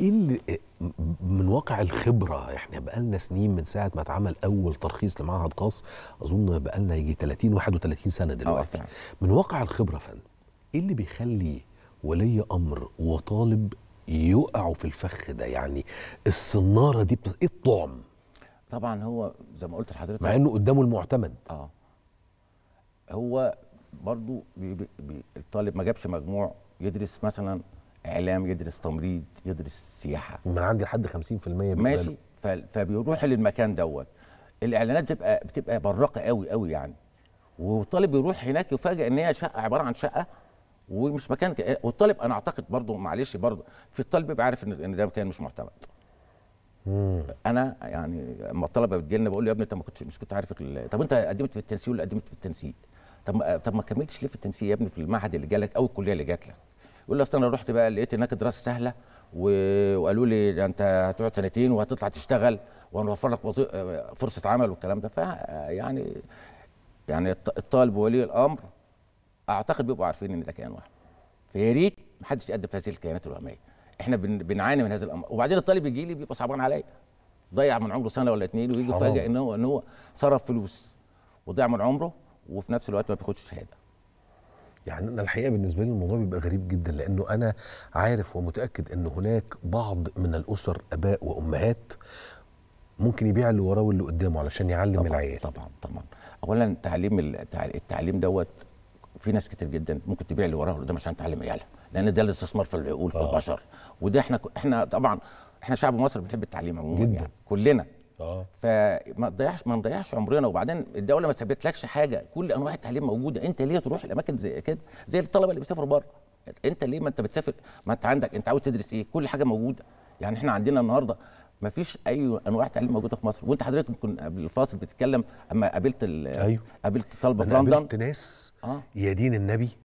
ايه اللي إيه، من واقع الخبره احنا بقالنا سنين من ساعه ما اتعمل اول ترخيص لمعهد خاص اظن بقالنا يجي 30 31 سنه آه، دلوقتي أوه. من واقع الخبره فن ايه اللي بيخلي ولي امر وطالب يقعوا في الفخ ده يعني الصناره دي ايه الطعم طبعا هو زي ما قلت لحضرتك مع انه قدامه المعتمد اه هو برضو بي بي بي الطالب ما جابش مجموع يدرس مثلا اعلام يدرس تمريض يدرس سياحه من عندي لحد 50% ماشي فبيروح للمكان دوت الاعلانات بتبقى بتبقى براقه قوي قوي يعني والطالب يروح هناك يفاجئ ان هي شقه عباره عن شقه ومش مكان والطالب انا اعتقد برضه معلش برضه في الطالب بيبقى عارف ان ده مكان مش معتمد انا يعني لما الطلبه بتجي لنا بقول له يا ابني انت ما كنتش مش كنت عارف طب انت قدمت في التنسيق ولا قدمت في التنسيق طب طب ما كملتش ليه في التنسيق يا ابني في المعهد اللي جالك او الكليه اللي جات لك يقول لي اصل انا رحت بقى لقيت هناك دراسه سهله وقالوا لي انت هتقعد سنتين وهتطلع تشتغل وهنوفر لك فرصه عمل والكلام ده فيعني يعني, يعني الطالب وولي الامر اعتقد بيبقوا عارفين ان ده كيان واحد فيا ريت ما حدش يقدم في هذه الكيانات الوهميه احنا بنعاني من هذا الامر وبعدين الطالب يجي لي بيبقى صعبان عليا ضيع من عمره سنه ولا اتنين ويجي فجاه ان هو ان هو صرف فلوس وضيع من عمره وفي نفس الوقت ما بياخدش شهاده يعني انا الحقيقه بالنسبه لي الموضوع بيبقى غريب جدا لانه انا عارف ومتاكد ان هناك بعض من الاسر اباء وامهات ممكن يبيع اللي وراه واللي قدامه علشان يعلم طبعًا العيال طبعا طبعا اولا تعليم التعليم دوت في ناس كتير جدا ممكن تبيع اللي وراها واللي قدامها عشان تعلم عيالها لان ده الاستثمار في العقول في آه. البشر وده احنا احنا طبعا احنا شعب مصر بنحب التعليم عموما يعني كلنا اه فما تضيعش ما نضيعش عمرنا وبعدين الدوله ما سابتلكش حاجه كل انواع التعليم موجوده انت ليه تروح الاماكن زي كده زي الطلبه اللي بيسافروا بره انت ليه ما انت بتسافر ما انت عندك انت عاوز تدرس ايه كل حاجه موجوده يعني احنا عندنا النهارده ما فيش اي انواع تعليم موجوده في مصر وانت حضرتك ممكن قبل الفاصل بتتكلم اما قابلت أيوه. قابلت طلبه في لندن قابلت ناس آه. يا دين النبي